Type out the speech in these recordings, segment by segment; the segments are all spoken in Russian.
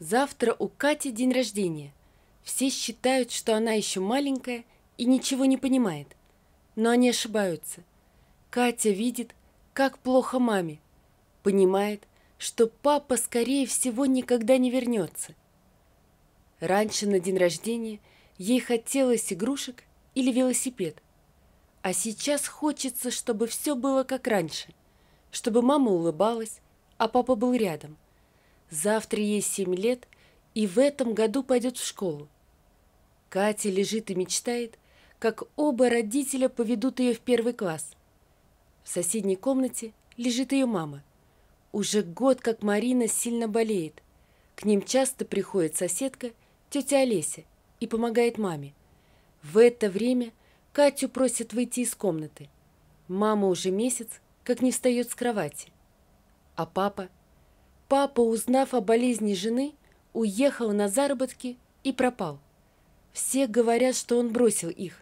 Завтра у Кати день рождения. Все считают, что она еще маленькая и ничего не понимает. Но они ошибаются. Катя видит, как плохо маме. Понимает, что папа, скорее всего, никогда не вернется. Раньше на день рождения ей хотелось игрушек или велосипед. А сейчас хочется, чтобы все было как раньше. Чтобы мама улыбалась, а папа был рядом – Завтра ей семь лет, и в этом году пойдет в школу. Катя лежит и мечтает, как оба родителя поведут ее в первый класс. В соседней комнате лежит ее мама. Уже год, как Марина сильно болеет. К ним часто приходит соседка, тетя Олеся, и помогает маме. В это время Катю просят выйти из комнаты. Мама уже месяц, как не встает с кровати. А папа – Папа, узнав о болезни жены, уехал на заработки и пропал. Все говорят, что он бросил их,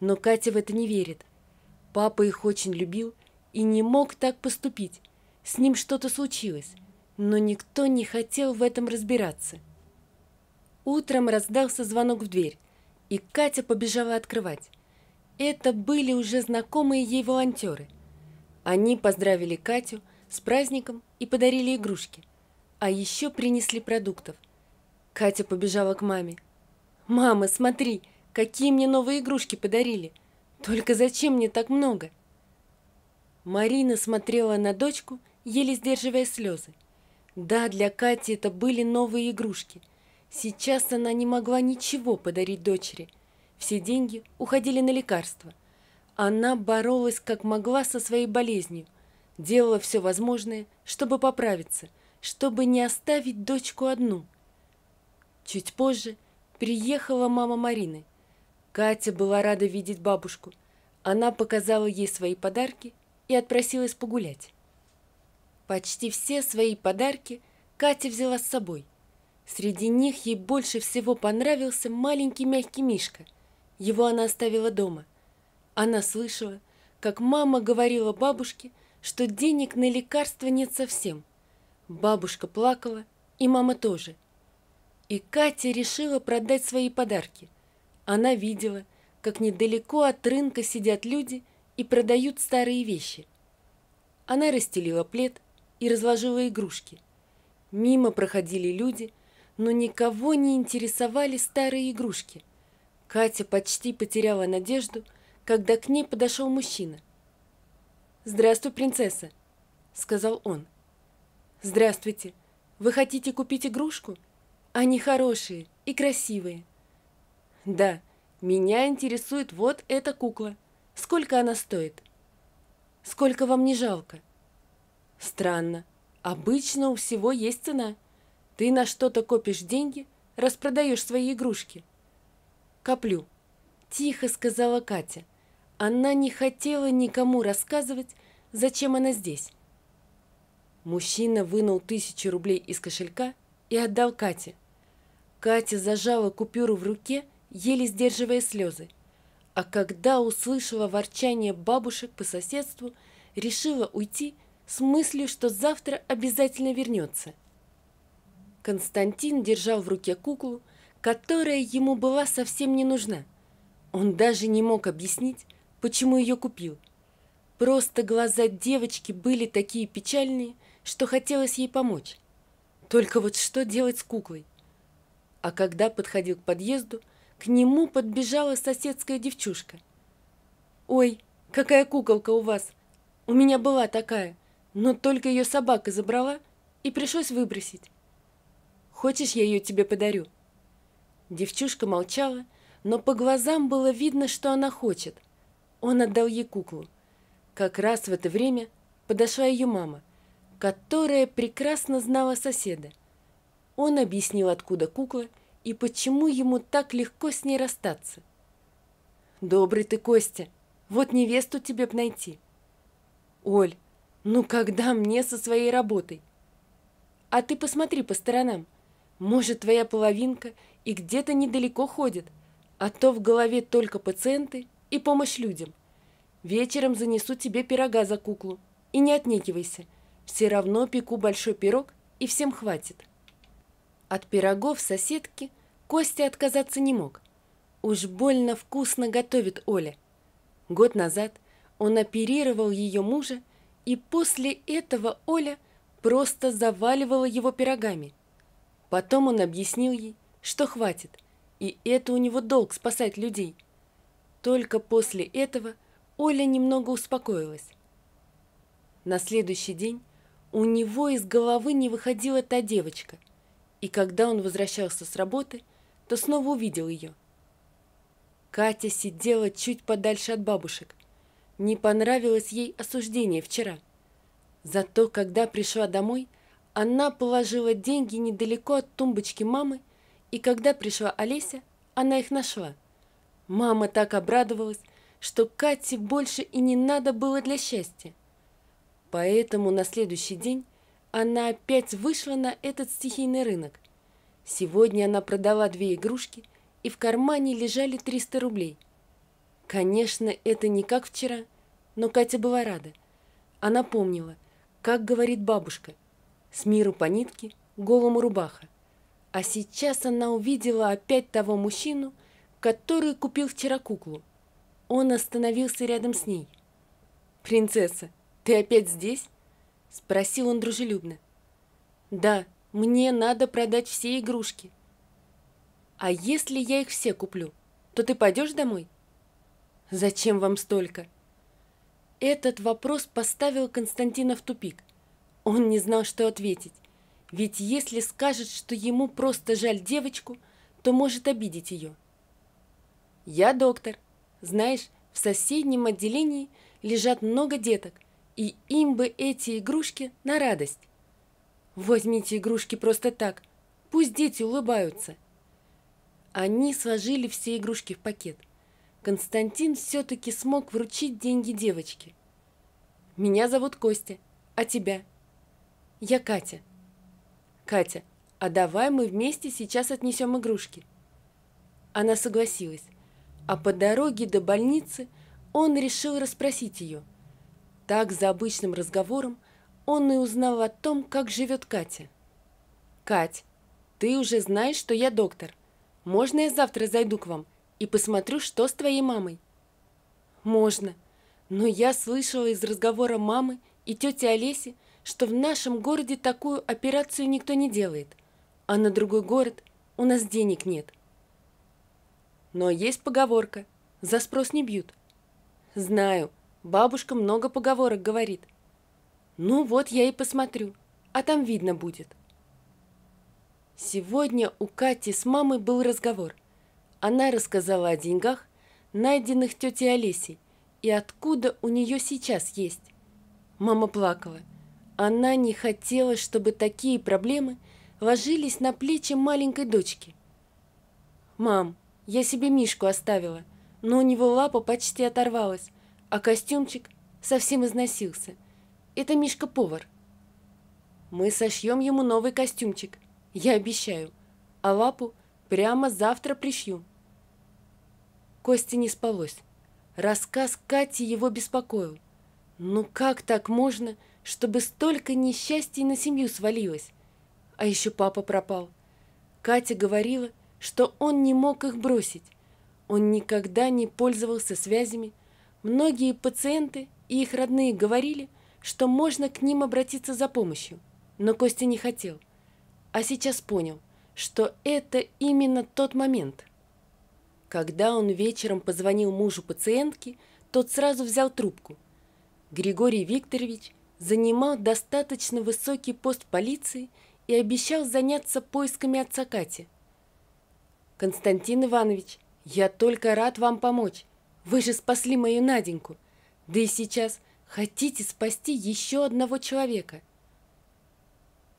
но Катя в это не верит. Папа их очень любил и не мог так поступить. С ним что-то случилось, но никто не хотел в этом разбираться. Утром раздался звонок в дверь, и Катя побежала открывать. Это были уже знакомые ей волонтеры. Они поздравили Катю с праздником и подарили игрушки. А еще принесли продуктов. Катя побежала к маме. «Мама, смотри, какие мне новые игрушки подарили! Только зачем мне так много?» Марина смотрела на дочку, еле сдерживая слезы. Да, для Кати это были новые игрушки. Сейчас она не могла ничего подарить дочери. Все деньги уходили на лекарства. Она боролась как могла со своей болезнью, делала все возможное, чтобы поправиться – чтобы не оставить дочку одну. Чуть позже приехала мама Марины. Катя была рада видеть бабушку. Она показала ей свои подарки и отпросилась погулять. Почти все свои подарки Катя взяла с собой. Среди них ей больше всего понравился маленький мягкий мишка. Его она оставила дома. Она слышала, как мама говорила бабушке, что денег на лекарства нет совсем, Бабушка плакала, и мама тоже. И Катя решила продать свои подарки. Она видела, как недалеко от рынка сидят люди и продают старые вещи. Она расстелила плед и разложила игрушки. Мимо проходили люди, но никого не интересовали старые игрушки. Катя почти потеряла надежду, когда к ней подошел мужчина. «Здравствуй, принцесса», — сказал он. — «Здравствуйте. Вы хотите купить игрушку? Они хорошие и красивые». «Да, меня интересует вот эта кукла. Сколько она стоит?» «Сколько вам не жалко?» «Странно. Обычно у всего есть цена. Ты на что-то копишь деньги, распродаешь свои игрушки». «Коплю», – тихо сказала Катя. Она не хотела никому рассказывать, зачем она здесь. Мужчина вынул тысячу рублей из кошелька и отдал Кате. Катя зажала купюру в руке, еле сдерживая слезы. А когда услышала ворчание бабушек по соседству, решила уйти с мыслью, что завтра обязательно вернется. Константин держал в руке куклу, которая ему была совсем не нужна. Он даже не мог объяснить, почему ее купил. Просто глаза девочки были такие печальные, что хотелось ей помочь. Только вот что делать с куклой? А когда подходил к подъезду, к нему подбежала соседская девчушка. «Ой, какая куколка у вас! У меня была такая, но только ее собака забрала и пришлось выбросить. Хочешь, я ее тебе подарю?» Девчушка молчала, но по глазам было видно, что она хочет. Он отдал ей куклу. Как раз в это время подошла ее мама которая прекрасно знала соседа. Он объяснил, откуда кукла и почему ему так легко с ней расстаться. «Добрый ты, Костя, вот невесту тебе б найти». «Оль, ну когда мне со своей работой?» «А ты посмотри по сторонам. Может, твоя половинка и где-то недалеко ходит, а то в голове только пациенты и помощь людям. Вечером занесу тебе пирога за куклу. И не отнекивайся, все равно пеку большой пирог, и всем хватит. От пирогов соседки Костя отказаться не мог. Уж больно вкусно готовит Оля. Год назад он оперировал ее мужа, и после этого Оля просто заваливала его пирогами. Потом он объяснил ей, что хватит, и это у него долг спасать людей. Только после этого Оля немного успокоилась. На следующий день у него из головы не выходила та девочка, и когда он возвращался с работы, то снова увидел ее. Катя сидела чуть подальше от бабушек. Не понравилось ей осуждение вчера. Зато, когда пришла домой, она положила деньги недалеко от тумбочки мамы, и когда пришла Олеся, она их нашла. Мама так обрадовалась, что Кате больше и не надо было для счастья. Поэтому на следующий день она опять вышла на этот стихийный рынок. Сегодня она продала две игрушки, и в кармане лежали 300 рублей. Конечно, это не как вчера, но Катя была рада. Она помнила, как говорит бабушка, с миру по нитке, голому рубаха. А сейчас она увидела опять того мужчину, который купил вчера куклу. Он остановился рядом с ней. «Принцесса, «Ты опять здесь?» – спросил он дружелюбно. «Да, мне надо продать все игрушки». «А если я их все куплю, то ты пойдешь домой?» «Зачем вам столько?» Этот вопрос поставил Константина в тупик. Он не знал, что ответить. Ведь если скажет, что ему просто жаль девочку, то может обидеть ее. «Я доктор. Знаешь, в соседнем отделении лежат много деток и им бы эти игрушки на радость. Возьмите игрушки просто так, пусть дети улыбаются. Они сложили все игрушки в пакет. Константин все-таки смог вручить деньги девочке. «Меня зовут Костя, а тебя?» «Я Катя». «Катя, а давай мы вместе сейчас отнесем игрушки». Она согласилась, а по дороге до больницы он решил расспросить ее – так, за обычным разговором, он и узнал о том, как живет Катя. «Кать, ты уже знаешь, что я доктор. Можно я завтра зайду к вам и посмотрю, что с твоей мамой?» «Можно. Но я слышала из разговора мамы и тети Олеси, что в нашем городе такую операцию никто не делает, а на другой город у нас денег нет». Но есть поговорка «За спрос не бьют». «Знаю, Бабушка много поговорок говорит. Ну вот я и посмотрю, а там видно будет. Сегодня у Кати с мамой был разговор. Она рассказала о деньгах, найденных тетей Олесей, и откуда у нее сейчас есть. Мама плакала. Она не хотела, чтобы такие проблемы ложились на плечи маленькой дочки. «Мам, я себе Мишку оставила, но у него лапа почти оторвалась а костюмчик совсем износился. Это Мишка-повар. Мы сошьем ему новый костюмчик, я обещаю, а лапу прямо завтра пришью. Кости не спалось. Рассказ Кати его беспокоил. Ну как так можно, чтобы столько несчастья на семью свалилось? А еще папа пропал. Катя говорила, что он не мог их бросить. Он никогда не пользовался связями, Многие пациенты и их родные говорили, что можно к ним обратиться за помощью, но Костя не хотел, а сейчас понял, что это именно тот момент. Когда он вечером позвонил мужу пациентки, тот сразу взял трубку. Григорий Викторович занимал достаточно высокий пост полиции и обещал заняться поисками отца Кати. «Константин Иванович, я только рад вам помочь. Вы же спасли мою Наденьку. Да и сейчас хотите спасти еще одного человека.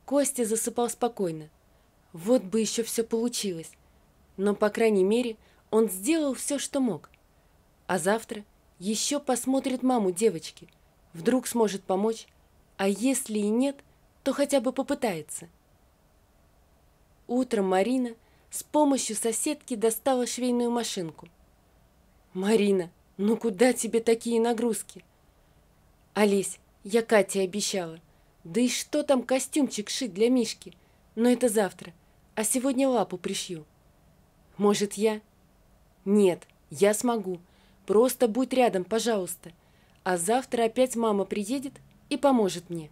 Костя засыпал спокойно. Вот бы еще все получилось. Но, по крайней мере, он сделал все, что мог. А завтра еще посмотрит маму девочки. Вдруг сможет помочь. А если и нет, то хотя бы попытается. Утром Марина с помощью соседки достала швейную машинку – Марина, ну куда тебе такие нагрузки? Олесь, я Кате обещала. Да и что там костюмчик шить для Мишки? Но это завтра. А сегодня лапу пришью. Может, я? Нет, я смогу. Просто будь рядом, пожалуйста. А завтра опять мама приедет и поможет мне.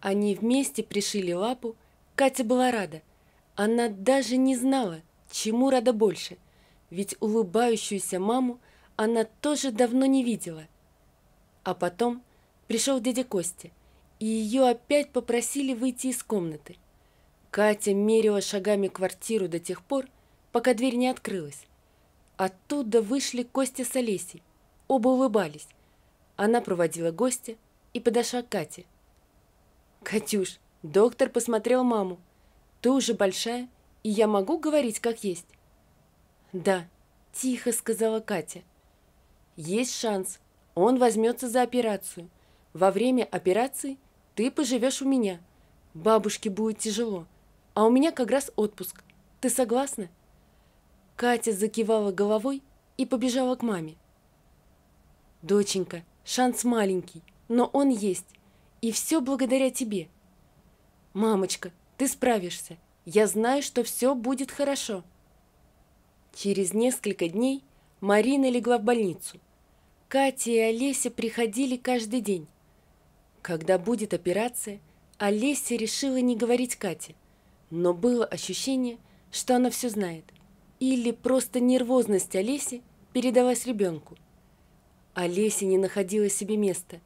Они вместе пришили лапу. Катя была рада. Она даже не знала, чему рада больше – ведь улыбающуюся маму она тоже давно не видела. А потом пришел дядя Костя, и ее опять попросили выйти из комнаты. Катя мерила шагами квартиру до тех пор, пока дверь не открылась. Оттуда вышли Костя с Олесей. Оба улыбались. Она проводила гостя и подошла к Кате. «Катюш, доктор посмотрел маму. Ты уже большая, и я могу говорить как есть?» «Да», – тихо сказала Катя. «Есть шанс. Он возьмется за операцию. Во время операции ты поживешь у меня. Бабушке будет тяжело, а у меня как раз отпуск. Ты согласна?» Катя закивала головой и побежала к маме. «Доченька, шанс маленький, но он есть. И все благодаря тебе. Мамочка, ты справишься. Я знаю, что все будет хорошо». Через несколько дней Марина легла в больницу. Катя и Олеся приходили каждый день. Когда будет операция, Олеся решила не говорить Кате, но было ощущение, что она все знает. Или просто нервозность Олеси передалась ребенку. Олеся не находила себе места.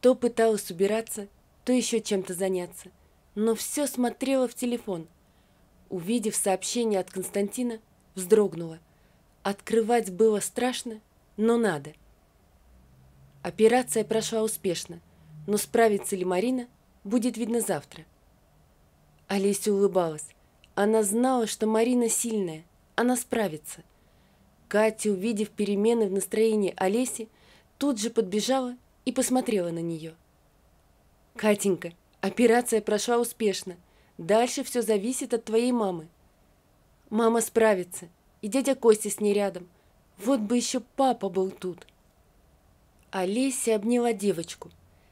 То пыталась убираться, то еще чем-то заняться. Но все смотрела в телефон. Увидев сообщение от Константина, вздрогнула. Открывать было страшно, но надо. Операция прошла успешно, но справится ли Марина, будет видно завтра. Олеся улыбалась. Она знала, что Марина сильная, она справится. Катя, увидев перемены в настроении Олеси, тут же подбежала и посмотрела на нее. «Катенька, операция прошла успешно. Дальше все зависит от твоей мамы. Мама справится, и дядя Костя с ней рядом. Вот бы еще папа был тут. Олеся обняла девочку.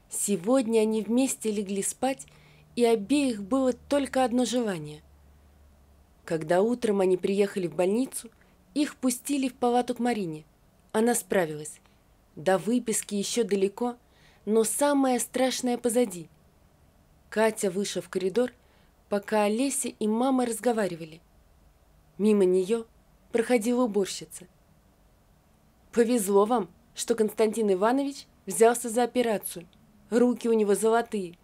Сегодня они вместе легли спать, и обеих было только одно желание. Когда утром они приехали в больницу, их пустили в палату к Марине. Она справилась. До выписки еще далеко, но самое страшное позади. Катя вышла в коридор, пока Олеся и мама разговаривали – Мимо нее проходила уборщица. «Повезло вам, что Константин Иванович взялся за операцию. Руки у него золотые.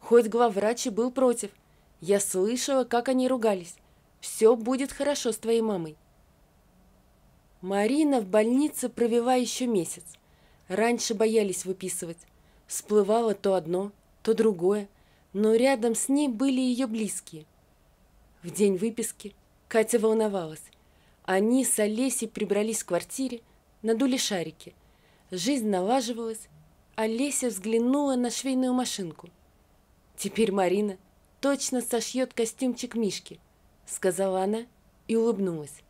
Хоть главврач и был против. Я слышала, как они ругались. Все будет хорошо с твоей мамой». Марина в больнице провела еще месяц. Раньше боялись выписывать. Всплывало то одно, то другое, но рядом с ней были ее близкие. В день выписки Катя волновалась. Они с Олесей прибрались в квартире, надули шарики. Жизнь налаживалась. Олеся взглянула на швейную машинку. «Теперь Марина точно сошьет костюмчик Мишки», — сказала она и улыбнулась.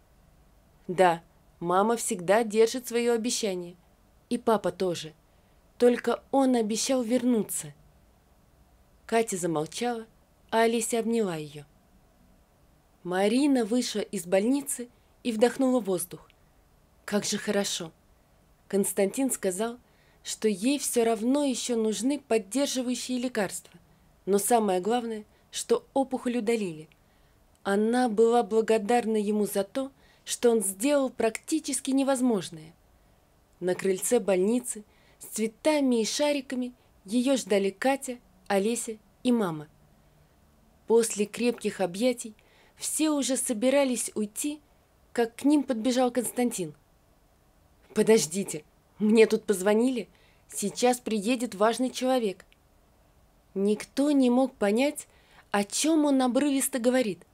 «Да, мама всегда держит свое обещание. И папа тоже. Только он обещал вернуться». Катя замолчала, а Олеся обняла ее. Марина вышла из больницы и вдохнула воздух. Как же хорошо! Константин сказал, что ей все равно еще нужны поддерживающие лекарства. Но самое главное, что опухоль удалили. Она была благодарна ему за то, что он сделал практически невозможное. На крыльце больницы с цветами и шариками ее ждали Катя, Олеся и мама. После крепких объятий все уже собирались уйти, как к ним подбежал Константин. «Подождите, мне тут позвонили. Сейчас приедет важный человек». Никто не мог понять, о чем он обрывисто говорит,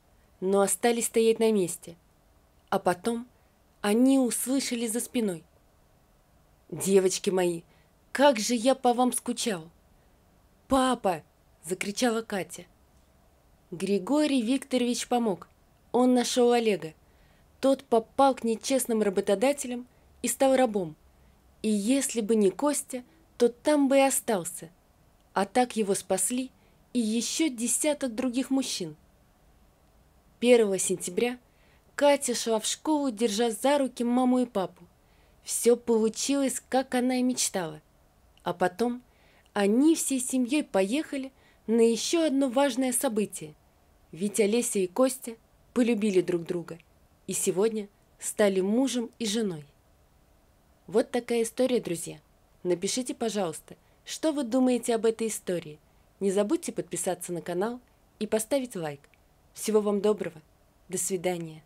но остались стоять на месте. А потом они услышали за спиной. «Девочки мои, как же я по вам скучал!» «Папа!» – закричала Катя. Григорий Викторович помог. Он нашел Олега. Тот попал к нечестным работодателям и стал рабом. И если бы не Костя, то там бы и остался. А так его спасли и еще десяток других мужчин. 1 сентября Катя шла в школу, держа за руки маму и папу. Все получилось, как она и мечтала. А потом они всей семьей поехали на еще одно важное событие ведь Олеся и Костя полюбили друг друга и сегодня стали мужем и женой. Вот такая история, друзья. Напишите, пожалуйста, что вы думаете об этой истории. Не забудьте подписаться на канал и поставить лайк. Всего вам доброго. До свидания.